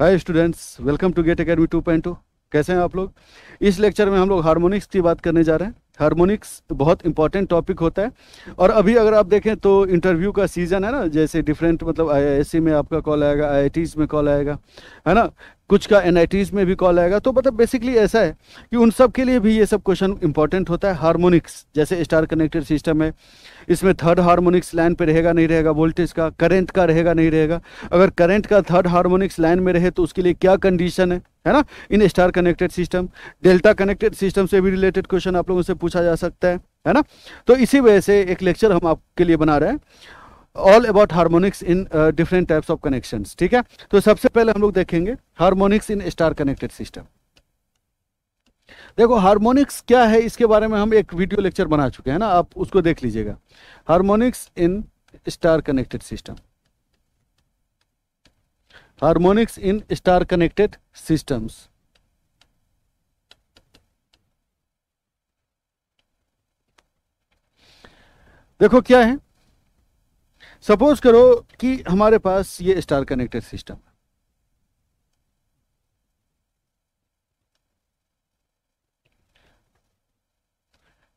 hi students welcome to GATE academy two point two कैसे हैं आप लोग इस लेक्चर में हम लोग हारमोनिक्स की बात करने जा रहे हैं हारमोनिक्स बहुत इंपॉर्टेंट टॉपिक होता है और अभी अगर आप देखें तो इंटरव्यू का सीज़न है ना जैसे डिफरेंट मतलब आई में आपका कॉल आएगा आई में कॉल आएगा है ना कुछ का एन में भी कॉल आएगा तो मतलब बेसिकली ऐसा है कि उन सब के लिए भी ये सब क्वेश्चन इंपॉर्टेंट होता है हारमोनिक्स जैसे स्टार कनेक्टेड सिस्टम है इसमें थर्ड हारमोनिक्स लाइन पे रहेगा नहीं रहेगा वोल्टेज का करंट का रहेगा नहीं रहेगा अगर करंट का थर्ड हारमोनिक्स लाइन में रहे तो उसके लिए क्या कंडीशन है है ना in star connected system delta connected system से भी रिलेटेड क्वेश्चन आप लोगों से पूछा जा सकता है है ना तो इसी वजह से एक लेक्चर हम आपके लिए बना रहे हैं all about harmonics in different types of connection ठीक है तो सबसे पहले हम लोग देखेंगे harmonics in star connected system देखो हारमोनिक्स क्या है इसके बारे में हम एक वीडियो लेक्चर बना चुके हैं ना आप उसको देख लीजिएगा harmonics in star connected system harmonics in star connected systems देखो क्या है सपोज करो कि हमारे पास ये स्टार कनेक्टेड सिस्टम है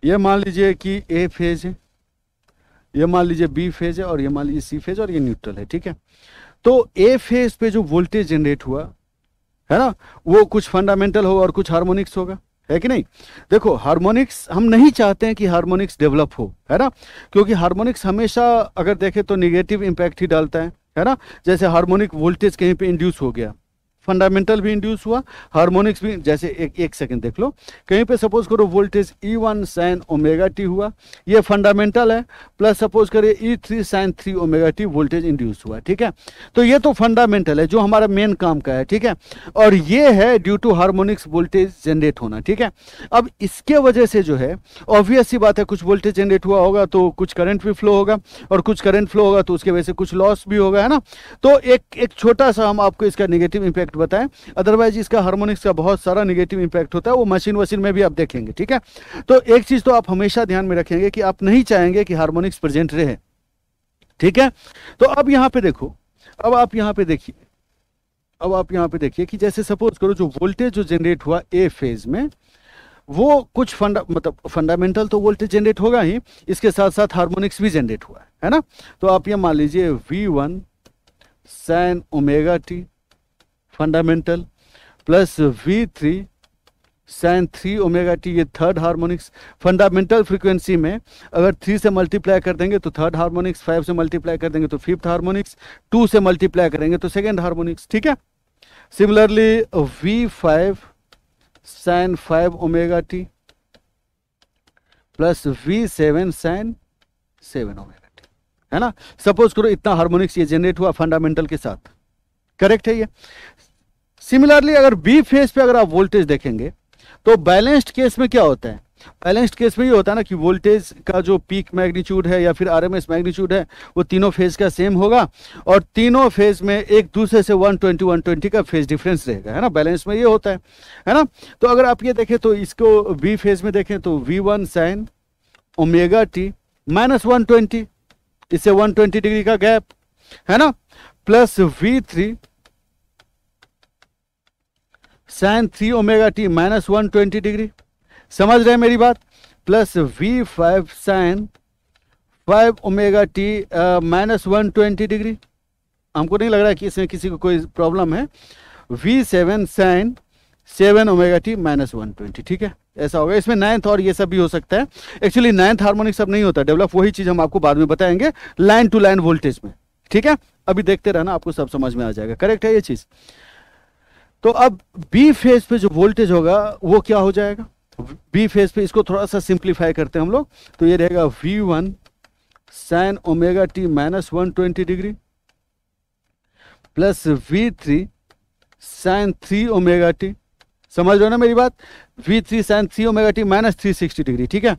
ये मान लीजिए कि ए फेज है ये मान लीजिए बी फेज है और ये मान लीजिए सी फेज और ये न्यूट्रल है ठीक है तो ए फेज पे जो वोल्टेज जनरेट हुआ है ना वो कुछ फंडामेंटल होगा और कुछ हार्मोनिक्स होगा है कि नहीं देखो हार्मोनिक्स हम नहीं चाहते हैं कि हारमोनिक्स डेवलप हो है ना क्योंकि हारमोनिक्स हमेशा अगर देखें तो निगेटिव इम्पैक्ट ही डालता है है ना जैसे हार्मोनिक वोल्टेज कहीं पे इंड्यूस हो गया फंडामेंटल भी इंड्यूस हुआ हार्मोनिक्स भी जैसे एक एक सेकंड देख लो कहीं पे सपोज करो voltage E one sine omega T हुआ ये फंडामेंटल है प्लस सपोज करिए E three sine three omega T voltage induce हुआ ठीक है तो ये तो फंडामेंटल है जो हमारा मेन काम का है ठीक है और ये है due to harmonics voltage generate होना ठीक है अब इसके वजह से जो है ऑब्वियस ही बात है कुछ वोल्टेज जनरेट हुआ होगा तो कुछ करंट भी फ्लो होगा और कुछ करंट फ्लो होगा तो उसके वजह से कुछ लॉस भी होगा है ना तो एक एक छोटा सा हम आपको इसका नेगेटिव इम्पैक्ट इम्पैक्ट बताएं अदरवाइज इसका हार्मोनिक्स का बहुत सारा निगेटिव इम्पैक्ट होता है वो मशीन वशीन में भी आप देखेंगे ठीक है तो एक चीज़ तो आप हमेशा ध्यान में रखेंगे कि आप नहीं चाहेंगे कि हारमोनिक्स प्रेजेंट रहे ठीक है तो अब यहाँ पे देखो अब आप यहाँ पे देखिए अब आप यहाँ पे देखिए कि जैसे सपोज करो जो वोल्टेज जो जनरेट हुआ ए फेज में वो कुछ फंडा मतलब फंडामेंटल तो वोल्टेज जनरेट होगा ही इसके साथ साथ हार्मोनिक्स भी जनरेट हुआ है है ना तो आप ये मान लीजिए V one sine omega T fundamental plus V three sine three omega T ये थर्ड हार्मोनिक्स फंडामेंटल फ्रीक्वेंसी में अगर थ्री से मल्टीप्लाई कर देंगे तो थर्ड हार्मोनिक्स फाइव से मल्टीप्लाई कर देंगे तो फिफ्थ हार्मोनिक्स टू से मल्टीप्लाई करेंगे तो सेकेंड हार्मोनिक्स ठीक है similarly V five sine five omega T plus V seven sine seven omega T है ना सपोज करो इतना हार्मोनिक्स ये जनरेट हुआ फंडामेंटल के साथ करेक्ट है ये सिमिलरली अगर बी फेज पे अगर आप वोल्टेज देखेंगे तो बैलेंस्ड केस में क्या होता है बैलेंस्ड केस में ये होता है ना कि वोल्टेज का जो पीक मैग्नीट्यूड है या फिर आरएमएस मैग्नीट्यूड है वो तीनों फेज का सेम होगा और तीनों फेज में एक दूसरे से 120 120 का फेज डिफरेंस रहेगा है ना बैलेंस में ये होता है है ना तो अगर आप ये देखें तो इसको बी फेज में देखें तो V one sine omega T minus one twenty इससे वन ट्वेंटी डिग्री का गैप है ना plus V three sine three omega T minus one twenty degree समझ रहे हैं मेरी बात plus V five sine five omega T minus one twenty degree हमको नहीं लग रहा है कि इसमें किसी को कोई प्रॉब्लम है V seven sine seven omega T minus one twenty ठीक है ऐसा होगा इसमें नाइन्थ और ये सब भी हो सकता है एक्चुअली नाइन्थ हार्मोनिक सब नहीं होता डेवलप वही चीज़ हम आपको बाद में बताएंगे लाइन टू लाइन वोल्टेज में ठीक है अभी देखते रहना आपको सब समझ में आ जाएगा करेक्ट है ये चीज़ तो अब बी फेज पे जो वोल्टेज होगा वो क्या हो जाएगा बी फेज पे इसको थोड़ा सा सिंप्लीफाई करते हैं हम लोग तो ये रहेगा V one sine omega T minus one twenty degree plus V three sine three omega T समझ रहे हो ना मेरी बात V three sine three omega T minus three sixty degree ठीक है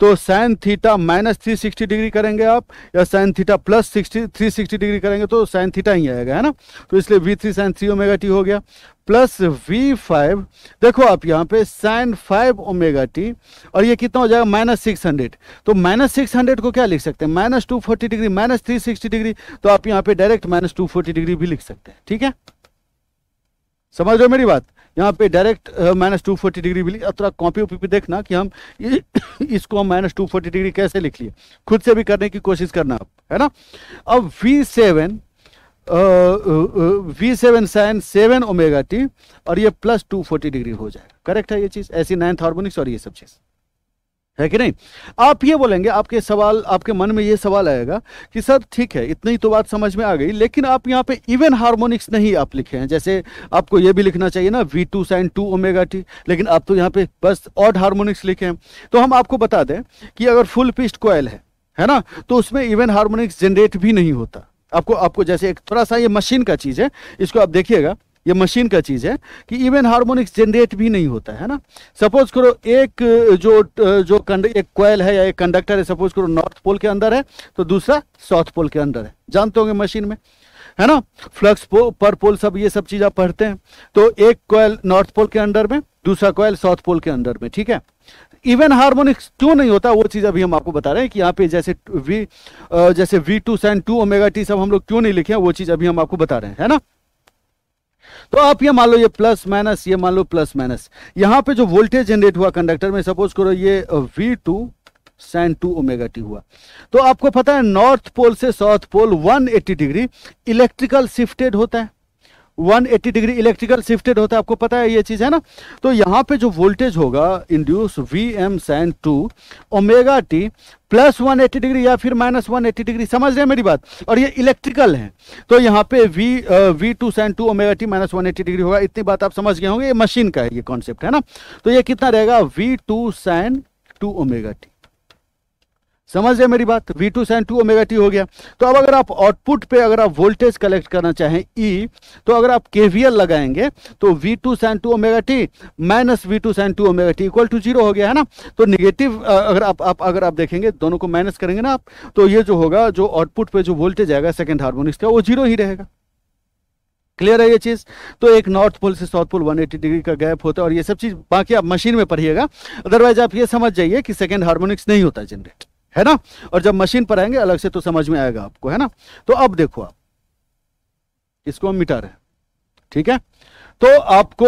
तो sine theta minus three sixty degree करेंगे आप या sine theta plus sixty three sixty degree करेंगे तो साइन थीटा ही आएगा है ना तो इसलिए V three sine three omega T हो गया प्लस वी फाइव देखो आप यहाँ पे साइन फाइव ओमेगा टी और ये कितना हो जाएगा माइनस सिक्स हंड्रेड तो माइनस सिक्स हंड्रेड को क्या लिख सकते हैं minus two forty degree minus three sixty degree तो आप यहाँ पे direct minus two forty degree भी लिख सकते हैं ठीक है समझ रहे हो मेरी बात यहाँ पे direct minus two forty degree भी लिखा थोड़ा कॉपी ओपी पे देखना कि हम इसको हम माइनस टू फोर्टी डिग्री कैसे लिख लिए खुद से भी करने की कोशिश करना आप है ना अब V seven V seven sine seven omega T और ये प्लस टू फोर्टी डिग्री हो जाएगा करेक्ट है ये चीज़ ऐसी नाइन्थ हार्मोनिक्स और ये सब चीज़ है कि नहीं आप ये बोलेंगे आपके सवाल आपके मन में ये सवाल आएगा कि सर ठीक है इतनी तो बात समझ में आ गई लेकिन आप यहाँ पे इवन हार्मोनिक्स नहीं आप लिखे हैं जैसे आपको ये भी लिखना चाहिए ना V two sine two omega T लेकिन आप तो यहाँ पे बस ऑड हार्मोनिक्स लिखे हैं तो हम आपको बता दें कि अगर फुल पिस्ट कोयल है है ना तो उसमें इवन हार्मोनिक्स जनरेट भी नहीं होता आपको आपको जैसे एक थोड़ा सा ये मशीन का चीज़ है इसको आप देखिएगा ये मशीन का चीज़ है कि इवन हार्मोनिक्स जनरेट भी नहीं होता है ना सपोज करो एक जो जो एक कोयल है या एक कंडक्टर है सपोज करो नॉर्थ पोल के अंदर है तो दूसरा साउथ पोल के अंदर है जानते होंगे मशीन में है ना फ्लक्स पो, पर पोल सब ये सब चीज़ आप पढ़ते हैं तो एक कोयल नॉर्थ पोल के अंदर में दूसरा कोयल साउथ पोल के अंदर में ठीक है इवन हार्मोनिक्स क्यों नहीं होता वो चीज़ अभी हम आपको बता रहे हैं कि यहाँ पे जैसे वी जैसे V two sine two omega T सब हम लोग क्यों नहीं लिखे हैं वो चीज़ अभी हम आपको बता रहे हैं है ना तो आप ये मान लो ये प्लस माइनस ये मान लो प्लस माइनस यहां पे जो वोल्टेज जनरेट हुआ कंडक्टर में सपोज करो ये V two sine two omega T हुआ तो आपको पता है नॉर्थ पोल से south pole 180 degree electrical shifted होता है 180 डिग्री इलेक्ट्रिकल शिफ्टेड होता है आपको पता है ये चीज है ना तो यहाँ पे जो वोल्टेज होगा induce V M sine two omega T plus 180 degree या फिर माइनस 180 डिग्री समझ रहे हैं मेरी बात और ये इलेक्ट्रिकल है तो यहाँ पे V V two sine two omega T minus one degree होगा इतनी बात आप समझ गए होंगे ये मशीन का है ये कॉन्सेप्ट है ना तो ये कितना रहेगा V two sine two omega T समझ रहे मेरी बात V two sine two omega T हो गया तो अब अगर आप आउटपुट पे अगर आप वोल्टेज कलेक्ट करना चाहें ई e, तो अगर आप केवीएल लगाएंगे तो V two sine two omega T minus V two sine two omega T equal to zero हो गया है ना तो निगेटिव अगर आप, आप अगर आप देखेंगे दोनों को माइनस करेंगे ना आप तो ये जो होगा जो आउटपुट पे जो वोल्टेज आएगा सेकेंड हारमोनिक्स का वो जीरो ही रहेगा क्लियर है ये चीज तो एक नॉर्थ पोल से साउथ पोल 180 डिग्री का गैप होता है और ये सब चीज बाकी आप मशीन में पढ़िएगा अदरवाइज आप ये समझ जाइए कि सेकेंड हार्मोनिक्स नहीं होता जनरेट है ना और जब मशीन पर आएंगे अलग से तो समझ में आएगा आपको है ना तो अब देखो आप इसको हम मीटर है ठीक है तो आपको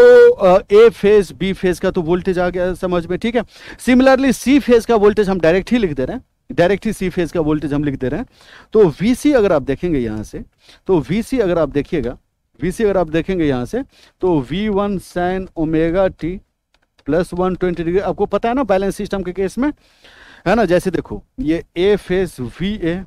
ए फेज बी फेज का तो वोल्टेज आ गया समझ में ठीक है सिमिलरली सी फेज का वोल्टेज हम डायरेक्ट ही लिख दे रहे हैं डायरेक्ट ही सी फेज का वोल्टेज हम लिख दे रहे हैं तो वीसी अगर आप देखेंगे यहां से तो वीसी अगर आप देखिएगा वीसी अगर आप देखेंगे यहां से तो V one sine omega T plus one twenty degree आपको पता है ना बैलेंस सिस्टम के केस में है ना जैसे देखो ये ए फेस वी ए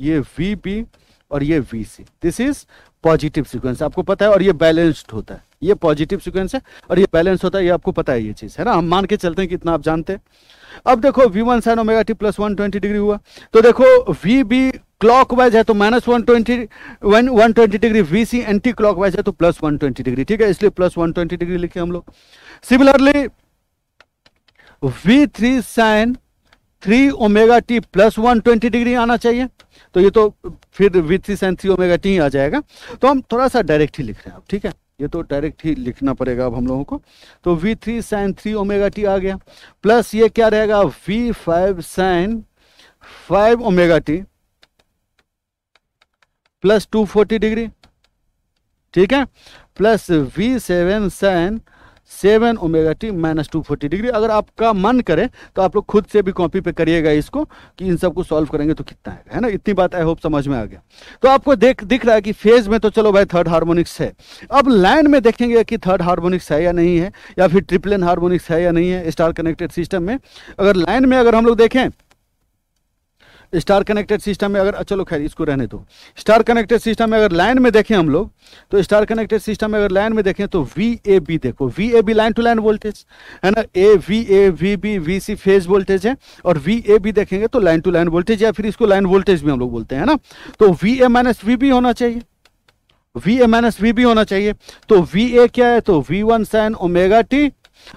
ये वी बी और ये V C this is positive sequence आपको पता है और ये बैलेंस्ड होता है ये पॉजिटिव सीक्वेंस है और ये बैलेंस होता है ये आपको पता है ये चीज़ है ना हम मान के चलते हैं कितना इतना आप जानते हैं अब देखो V one sine omega T plus one twenty degree हुआ तो देखो वी बी क्लॉक वाइज है तो minus one twenty one one twenty degree V C anti clockwise है तो प्लस वन ट्वेंटी डिग्री ठीक है इसलिए प्लस वन ट्वेंटी डिग्री लिखे हम लोग similarly V three sine three omega T plus one twenty degree आना चाहिए तो ये तो फिर V three sine three omega T आ जाएगा तो हम थोड़ा सा डायरेक्ट ही लिख रहे हैं ठीक है ये तो डायरेक्ट ही लिखना पड़ेगा अब हम लोगों को तो V three sine three omega T आ गया प्लस ये क्या रहेगा V five sine five omega T plus two forty degree ठीक है plus V seven sine seven omega T minus two forty degree अगर आपका मन करे तो आप लोग खुद से भी कॉपी पे करिएगा इसको कि इन सबको सॉल्व करेंगे तो कितना आएगा है ना इतनी बात आई होप समझ में आ गया तो आपको देख दिख रहा है कि फेज में तो चलो भाई थर्ड हार्मोनिक्स है अब लाइन में देखेंगे कि थर्ड हार्मोनिक्स है या नहीं है या फिर ट्रिपलेन हार्मोनिक्स है या नहीं है स्टार कनेक्टेड सिस्टम में अगर लाइन में अगर हम लोग देखें स्टार कनेक्टेड सिस्टम में अगर चलो खैर इसको रहने दो स्टार कनेक्टेड सिस्टम में अगर लाइन में देखें हम लोग तो स्टार कनेक्टेड सिस्टम में अगर लाइन में देखें तो वी ए बी देखो V A B line to line voltage है ना A V A V B V C phase voltage है और वी ए बी देखेंगे तो लाइन टू लाइन वोल्टेज या फिर इसको लाइन वोल्टेज भी हम लोग बोलते हैं ना तो V A minus V B होना चाहिए V A minus V B होना चाहिए तो वी ए क्या है तो V one sine omega T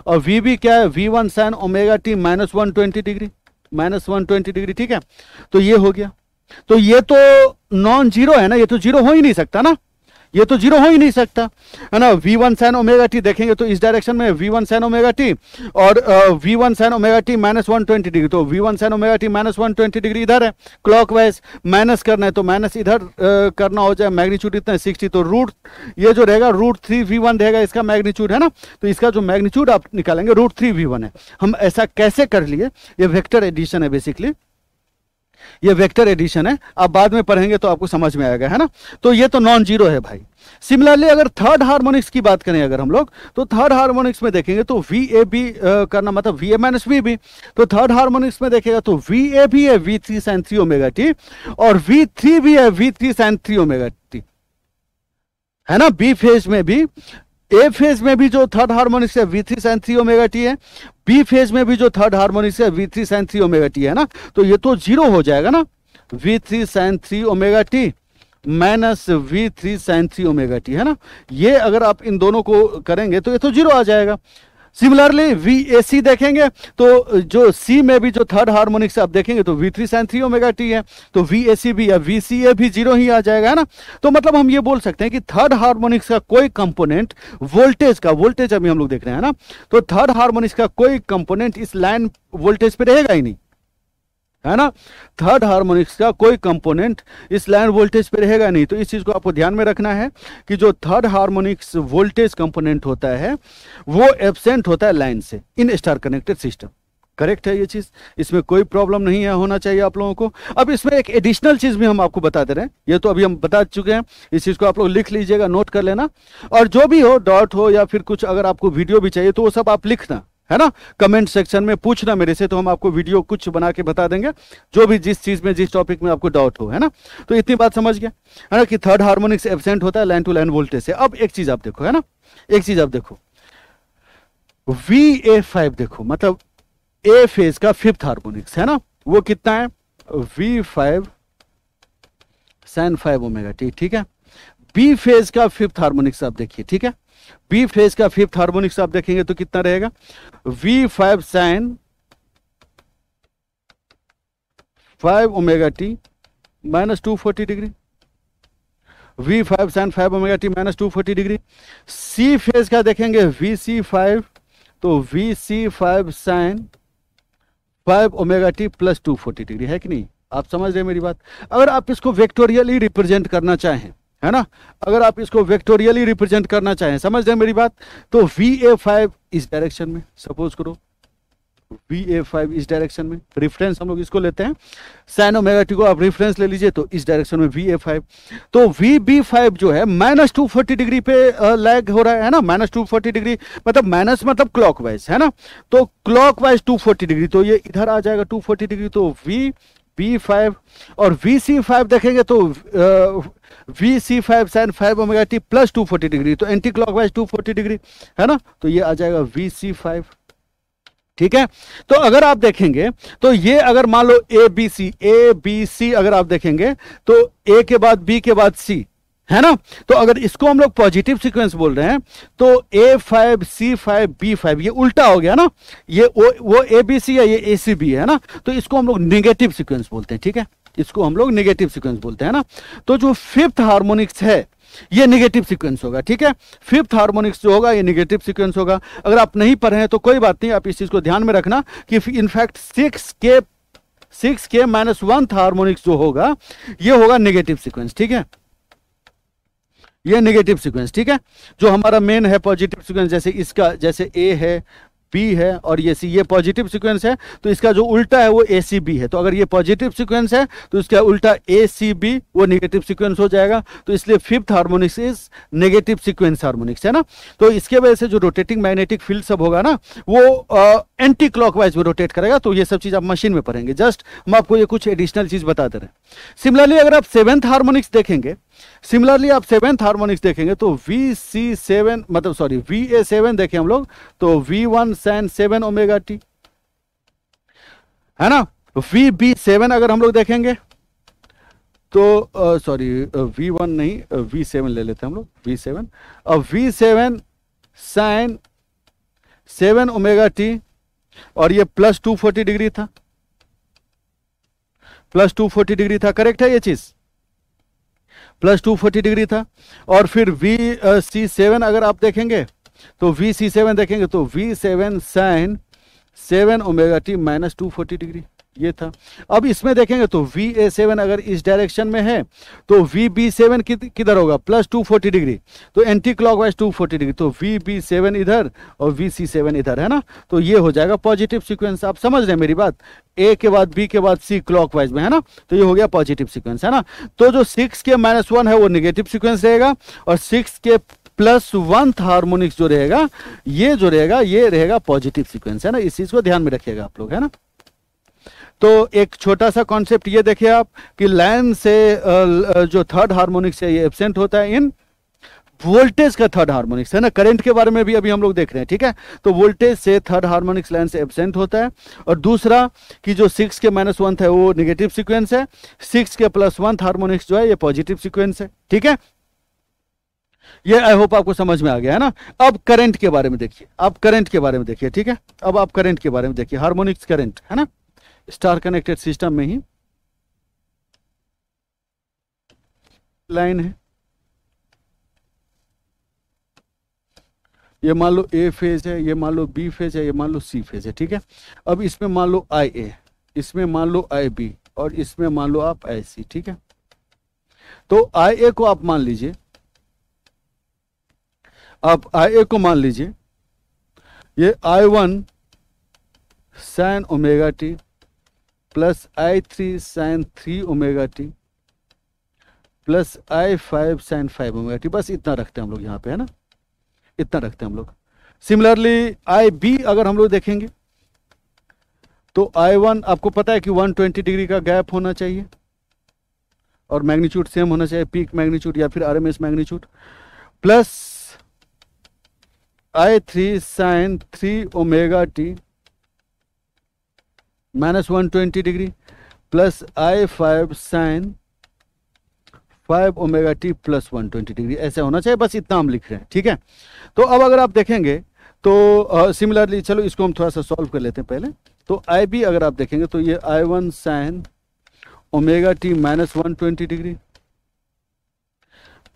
और वी बी क्या है V one sine omega T minus one twenty degree minus one twenty degree ठीक है तो ये हो गया तो ये तो नॉन जीरो है ना ये तो जीरो हो ही नहीं सकता ना ये तो जीरो हो ही नहीं सकता है ना V one sine omega T देखेंगे तो इस डायरेक्शन में V one sine omega T और V one sine omega T minus one twenty degree तो V one sine omega T minus one twenty degree इधर है क्लॉक वाइज माइनस करना है तो माइनस इधर uh, करना हो जाए मैग्नीच्यूड इतना सिक्सटी तो रूट ये जो रहेगा रूट थ्री वी वन रहेगा इसका मैग्नीच्यूड है ना तो इसका जो मैग्नीच्यूड आप निकालेंगे रूट थ्री वी वन है हम ऐसा कैसे कर लिए ये वेक्टर एडिशन है बेसिकली ये वेक्टर एडिशन है आप बाद में पढ़ेंगे तो आपको समझ में आएगा है ना तो ये तो नॉन जीरो है भाई सिमिलरली अगर थर्ड हार्मोनिक्स की बात करें अगर हम लोग तो थर्ड हार्मोनिक्स में देखेंगे तो वी ए बी करना मतलब V A minus V B तो थर्ड हार्मोनिक्स में देखेगा तो वी ए भी है V three sine three omega T और वी थ्री भी है V three sine three omega T है ना बी फेज में भी ए फेज में भी जो थर्ड हारमोनिक्स है V three sine three omega T है बी फेज में भी जो थर्ड हारमोनिक्स है V three sine three omega T है ना तो ये तो जीरो हो जाएगा ना V three sine three omega T minus V three sine three omega T है ना ये अगर आप इन दोनों को करेंगे तो ये तो जीरो आ जाएगा सिमिलरली वी ए सी देखेंगे तो जो सी में भी जो थर्ड हार्मोनिक से आप देखेंगे तो V three sine three omega T है तो वी ए सी भी या वी सी ए भी जीरो ही आ जाएगा है ना तो मतलब हम ये बोल सकते हैं कि थर्ड हारमोनिक्स का कोई कंपोनेंट वोल्टेज का वोल्टेज अभी हम लोग देख रहे हैं ना तो थर्ड हारमोनिक्स का कोई कंपोनेंट इस लाइन वोल्टेज पे रहेगा ही नहीं है ना थर्ड हार्मोनिक्स का कोई कंपोनेंट इस लाइन वोल्टेज पे रहेगा नहीं तो इस चीज़ को आपको ध्यान में रखना है कि जो थर्ड हार्मोनिक्स वोल्टेज कंपोनेंट होता है वो एबसेंट होता है लाइन से in star connected system correct है ये चीज़ इसमें कोई प्रॉब्लम नहीं है होना चाहिए आप लोगों को अब इसमें एक एडिशनल चीज़ भी हम आपको बता दे रहे हैं ये तो अभी हम बता चुके हैं इस चीज़ को आप लोग लिख लीजिएगा नोट कर लेना और जो भी हो डॉट हो या फिर कुछ अगर आपको वीडियो भी चाहिए तो वो सब आप लिखना है ना कमेंट सेक्शन में पूछना मेरे से तो हम आपको वीडियो कुछ बना के बता देंगे जो भी जिस चीज में जिस टॉपिक में आपको डाउट हो है ना तो इतनी बात समझ गया है ना कि थर्ड हार्मोनिक्स एबसेंट होता है लाइन टू लाइन वोल्टेज से अब एक चीज आप देखो है ना एक चीज आप देखो वी ए फाइव देखो मतलब ए फेज का फिफ्थ हार्मोनिक्स है ना वो कितना है V five sine five omega T ठीक है बी फेज का फिफ्थ हार्मोनिक्स आप देखिए ठीक है बी फेज का फिफ्थ हार्मोनिक्स आप देखेंगे तो कितना रहेगा V five sine five omega T minus two forty degree V five sine five omega T minus two forty degree C phase का देखेंगे वी सी फाइव तो V C five sine five omega T plus two forty degree है कि नहीं आप समझ रहे मेरी बात अगर आप इसको वेक्टोरियली रिप्रेजेंट करना चाहें है ना अगर आप इसको वेक्टोरियली रिप्रेजेंट करना चाहें समझ रहे मेरी बात तो वी ए फाइव इस डायरेक्शन में सपोज करो वी ए फाइव इस डायरेक्शन में रिफरेंस हम लोग इसको लेते हैं साइनो मेगाटी को आप रिफरेंस ले लीजिए तो इस डायरेक्शन में वी ए फाइव तो वी बी फाइव जो है माइनस टू फोर्टी डिग्री पे लैग हो रहा है ना माइनस टू फोर्टी डिग्री मतलब माइनस मतलब क्लॉक वाइज है ना तो clockwise two forty degree तो ये इधर आ जाएगा टू फोर्टी डिग्री तो वी बी फाइव और वी सी फाइव देखेंगे तो V C five sine five omega T plus two forty degree तो anti clockwise two forty degree है ना तो ये आ जाएगा वी सी फाइव ठीक है तो अगर आप देखेंगे तो ये अगर मान लो A B C A B C अगर आप देखेंगे तो ए के बाद बी के बाद सी है ना तो अगर इसको हम लोग पॉजिटिव सीक्वेंस बोल रहे हैं तो A five C five B five ये उल्टा हो गया ना ये वो वो ए बी सी है ये ए सी बी है ना तो इसको हम लोग निगेटिव सीक्वेंस बोलते हैं ठीक है इसको हम लोग निगेटिव सीक्वेंस बोलते हैं ना तो जो फिफ्थ हार्मोनिक्स है ये निगेटिव सीक्वेंस होगा ठीक है फिफ्थ हार्मोनिक्स जो होगा ये निगेटिव सीक्वेंस होगा अगर आप नहीं पढ़े हैं तो कोई बात नहीं आप इस चीज को ध्यान में रखना कि इनफैक्ट सिक्स के सिक्स के माइनस वन हार्मोनिक्स जो होगा ये होगा निगेटिव सीक्वेंस ठीक है ये नेगेटिव सीक्वेंस ठीक है जो हमारा मेन है पॉजिटिव सीक्वेंस जैसे इसका जैसे ए है बी है और ये सी ये पॉजिटिव सीक्वेंस है तो इसका जो उल्टा है वो ए सी बी है तो अगर ये पॉजिटिव सीक्वेंस है तो इसका उल्टा ए सी बी वो नेगेटिव सीक्वेंस हो जाएगा तो इसलिए fifth harmonics is negative sequence harmonics है ना तो इसके वजह से जो रोटेटिंग मैग्नेटिक फील्ड सब होगा ना वो एंटी एंटी क्लॉकवाइज में रोटेट करेगा तो ये सब चीज आप मशीन में पढ़ेंगे जस्ट हम आपको ये कुछ एडिशनल चीज बता दे रहे हैं सिमिलरली अगर आप सेवेंथ हार्मोनिक्स देखेंगे सिमिलरली आप सेवन हार्मोनिक्स देखेंगे तो वी सी सेवन मतलब सॉरी वी ए सेवन देखें हम लोग तो V one sine seven omega T है ना वी बी सेवन अगर हम लोग देखेंगे तो सॉरी वी वन नहीं वी सेवन ले लेते हम लोग वी सेवन अब V seven sine seven omega T और ये प्लस टू फोर्टी डिग्री था प्लस टू फोर्टी डिग्री था करेक्ट है ये चीज़ प्लस टू फोर्टी डिग्री था और फिर वी सी सेवन अगर आप देखेंगे तो वी सी सेवन देखेंगे तो V seven sine seven omega T minus two forty degree ये था अब इसमें देखेंगे तो वी ए सेवन अगर इस डायरेक्शन में है तो वी बी सेवन किधर होगा प्लस टू फोर्टी डिग्री तो anti clockwise two forty degree तो वी बी सेवन इधर और वी सी सेवन इधर है ना तो ये हो जाएगा पॉजिटिव सीक्वेंस आप समझ रहे हैं मेरी बात ए के बाद बी के बाद सी क्लॉक वाइज में है ना तो ये हो गया पॉजिटिव सिक्वेंस है ना तो जो सिक्स के माइनस वन है वो निगेटिव सिक्वेंस रहेगा और सिक्स के प्लस वन हार्मोनिक्स जो रहेगा ये जो रहेगा ये रहेगा पॉजिटिव सिक्वेंस है ना इस चीज को ध्यान में रखिएगा आप लोग है ना तो एक छोटा सा कॉन्सेप्ट ये देखिए आप कि लाइन से जो थर्ड हार्मोनिक्स है ये एबसेंट होता है इन वोल्टेज का थर्ड हार्मोनिक्स है ना करंट के बारे में भी अभी हम लोग देख रहे हैं ठीक है तो वोल्टेज से थर्ड हार्मोनिक्स लाइन से एबसेंट होता है और दूसरा कि जो सिक्स के माइनस वन था वो नेगेटिव सीक्वेंस है सिक्स के प्लस वन हार्मोनिक्स जो है ये पॉजिटिव सीक्वेंस है ठीक है ये आई होप आपको समझ में आ गया है ना अब करंट के बारे में देखिए अब करंट के बारे में देखिए ठीक है अब आप करंट के बारे में देखिए हार्मोनिक्स करंट है ना स्टार कनेक्टेड सिस्टम में ही लाइन है ये मान लो ए फेज है ये मान लो बी फेज है ये मान लो सी फेज है ठीक है अब इसमें मान लो आई ए इसमें मान लो आई बी और इसमें मान लो आप आई सी ठीक है तो आई ए को आप मान लीजिए आप आई ए को मान लीजिए ये I one sine omega T plus I three sine three omega T plus I five sine five omega T बस इतना रखते हैं हम लोग यहाँ पे है ना इतना रखते हैं हम लोग सिमिलरली आई बी अगर हम लोग देखेंगे तो आई वन आपको पता है कि वन ट्वेंटी डिग्री का गैप होना चाहिए और मैग्नीच्यूड सेम होना चाहिए पीक मैग्नीच्यूड या फिर R M S magnitude plus I three sine three omega T minus one twenty degree plus I five sine five omega T plus one twenty degree ऐसे होना चाहिए बस इतना हम लिख रहे हैं ठीक है तो अब अगर आप देखेंगे तो सिमिलरली uh, चलो इसको हम थोड़ा सा सॉल्व कर लेते हैं पहले तो आई बी अगर आप देखेंगे तो ये I one sine omega T minus one twenty degree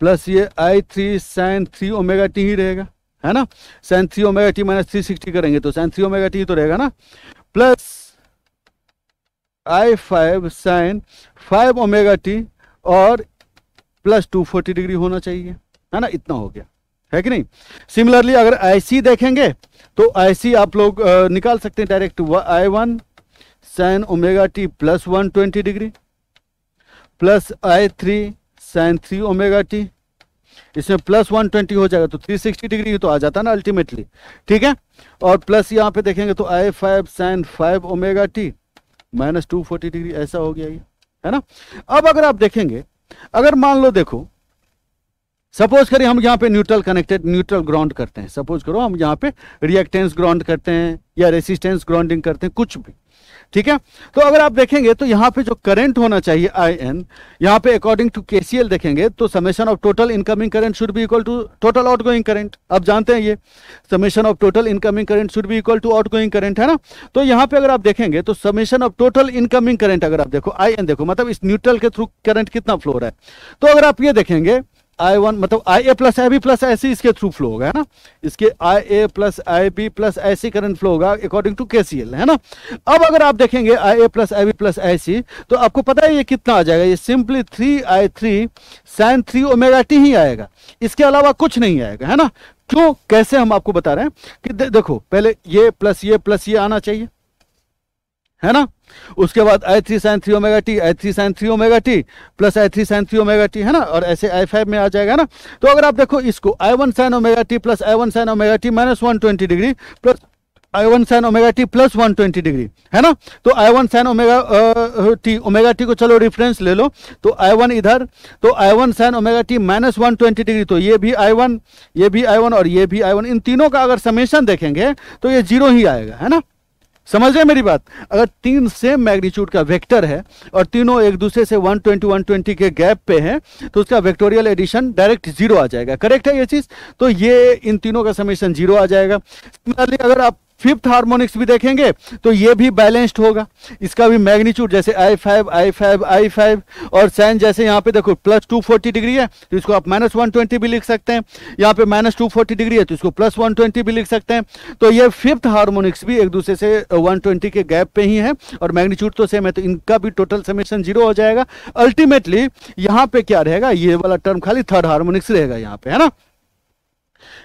plus ये I three sine three omega T ही रहेगा है ना sine three omega T minus three sixty करेंगे तो साइन थ्री ओमेगा टी तो रहेगा ना plus I five sine five omega T और प्लस टू फोर्टी डिग्री होना चाहिए है ना इतना हो गया है कि नहीं सिमिलरली अगर आईसी देखेंगे तो आईसी आप लोग निकाल सकते हैं direct I one sine omega T plus one twenty degree plus I three sine three omega T इसमें प्लस वन ट्वेंटी हो जाएगा तो थ्री सिक्सटी डिग्री तो आ जाता है ना अल्टीमेटली ठीक है और प्लस यहाँ पे देखेंगे तो I five sine five omega T minus two forty degree ऐसा हो गया ये है ना अब अगर आप देखेंगे अगर मान लो देखो सपोज करिए हम यहाँ पे न्यूट्रल कनेक्टेड न्यूट्रल ग्राउंड करते हैं सपोज करो हम यहाँ पे रिएक्टेंस ग्राउंड करते हैं या रेसिस्टेंस ग्राउंडिंग करते हैं कुछ भी ठीक है तो अगर आप देखेंगे तो यहाँ पे जो करंट होना चाहिए आई एन यहाँ पे अकॉर्डिंग टू केसीएल देखेंगे तो summation of total incoming current should be equal to total outgoing current आप जानते हैं ये summation of total incoming current should be equal to outgoing current है ना तो यहाँ पे अगर आप देखेंगे तो summation of total incoming current अगर आप देखो आई एन देखो मतलब इस न्यूट्रल के थ्रू करंट कितना फ्लो रहा है तो अगर आप ये देखेंगे आई वन मतलब I A plus I B plus I C इसके थ्रू फ्लो होगा है ना इसके I A plus I B plus I C current flow होगा according to K C L है ना अब अगर आप देखेंगे I A plus I B plus I C तो आपको पता है ये कितना आ जाएगा ये simply three I three sine three omega T ही आएगा इसके अलावा कुछ नहीं आएगा है ना क्यों कैसे हम आपको बता रहे हैं कि दे, देखो पहले ये प्लस ये प्लस ये आना चाहिए है ना उसके बाद I three sine three omega T I three sine three omega T plus I three sine three omega T है ना और ऐसे आई फाइव में आ जाएगा ना तो अगर आप देखो इसको I one sine omega T plus I one sine omega T minus one twenty degree plus I one sine omega T plus one twenty degree है ना तो I one sine omega T omega T को चलो reference ले लो तो I one इधर तो I one sine omega T minus one twenty degree तो ये भी आई वन ये भी आई वन और ये भी आई वन इन तीनों का अगर समेशन देखेंगे तो ये जीरो ही आएगा है ना समझ रहे मेरी बात अगर तीन सेम मैग्नीट्यूड का वेक्टर है और तीनों एक दूसरे से 120 120 के गैप पे हैं तो उसका वेक्टोरियल एडिशन डायरेक्ट जीरो आ जाएगा करेक्ट है ये चीज तो ये इन तीनों का समेशन जीरो आ जाएगा अगर आप फिफ्थ हार्मोनिक्स भी देखेंगे तो ये भी बैलेंस्ड होगा इसका भी मैग्नीट्यूड जैसे I five I five I five और सैन जैसे यहाँ पे देखो प्लस टू फोर्टी डिग्री है तो इसको आप माइनस वन ट्वेंटी भी लिख सकते हैं यहाँ पे माइनस टू फोर्टी डिग्री है तो इसको प्लस वन ट्वेंटी भी लिख सकते हैं तो ये फिफ्थ हारमोनिक्स भी एक दूसरे से वन uh, ट्वेंटी के गैप पे ही है और मैग्नीच्यूड तो सेम है तो इनका भी टोटल समेशन जीरो हो जाएगा अल्टीमेटली यहाँ पे क्या रहेगा ये वाला टर्म खाली थर्ड हार्मोनिक्स रहेगा यहाँ पे है ना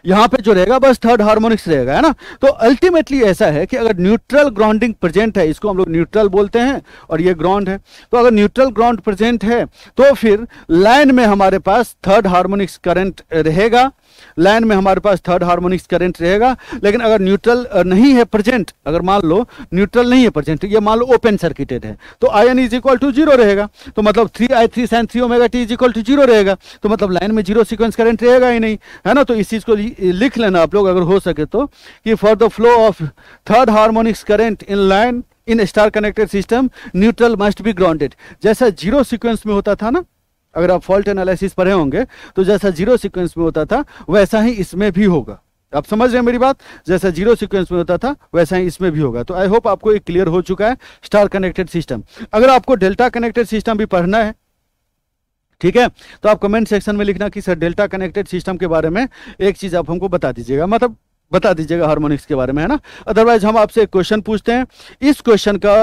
यहाँ पे जो रहेगा बस थर्ड हार्मोनिक्स रहेगा है ना तो अल्टीमेटली ऐसा है कि अगर न्यूट्रल ग्राउंडिंग प्रेजेंट है इसको हम लोग न्यूट्रल बोलते हैं और ये ग्राउंड है तो अगर न्यूट्रल ग्राउंड प्रेजेंट है तो फिर लाइन में हमारे पास थर्ड हार्मोनिक्स करंट रहेगा लाइन में हमारे पास थर्ड हार्मोनिक्स करेंट रहेगा लेकिन अगर न्यूट्रल नहीं है प्रेजेंट अगर मान लो न्यूट्रल नहीं है प्रेजेंट तो ये मान लो ओपन सर्किटेड है तो I N is equal to zero रहेगा तो मतलब three I three sine three omega T is equal to zero रहेगा तो मतलब लाइन में जीरो सिक्वेंस करेंट रहेगा ही नहीं है ना तो इस चीज़ को लिख लेना आप लोग अगर हो सके तो कि for the flow of third harmonics current in line in star connected system neutral must be grounded जैसा जीरो सिक्वेंस में होता था ना अगर आप फॉल्ट एनालिसिस पढ़े होंगे तो जैसा जीरो सीक्वेंस में होता था वैसा ही इसमें भी होगा आप समझ रहे हैं मेरी बात जैसा जीरो सीक्वेंस में होता था वैसा ही इसमें भी होगा तो आई होप आपको एक क्लियर हो चुका है स्टार कनेक्टेड सिस्टम अगर आपको डेल्टा कनेक्टेड सिस्टम भी पढ़ना है ठीक है तो आप कमेंट सेक्शन में लिखना कि सर डेल्टा कनेक्टेड सिस्टम के बारे में एक चीज आप हमको बता दीजिएगा मतलब बता दीजिएगा हार्मोनिक्स के बारे में है ना अदरवाइज हम आपसे एक क्वेश्चन पूछते हैं इस क्वेश्चन का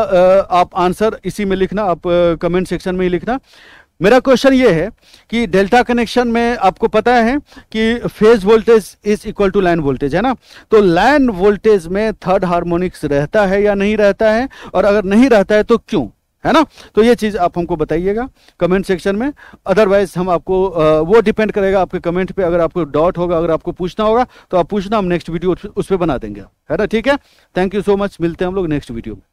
आप आंसर इसी में लिखना आप कमेंट सेक्शन में ही लिखना मेरा क्वेश्चन ये है कि डेल्टा कनेक्शन में आपको पता है कि phase voltage is equal to line voltage है ना तो लाइन वोल्टेज में थर्ड हार्मोनिक्स रहता है या नहीं रहता है और अगर नहीं रहता है तो क्यों है ना तो ये चीज़ आप हमको बताइएगा कमेंट सेक्शन में अदरवाइज हम आपको वो डिपेंड करेगा आपके कमेंट पे अगर आपको डाउट होगा अगर आपको पूछना होगा तो आप पूछना हम नेक्स्ट वीडियो उस पर बना देंगे है ना ठीक है थैंक यू सो मच मिलते हैं हम लोग नेक्स्ट वीडियो में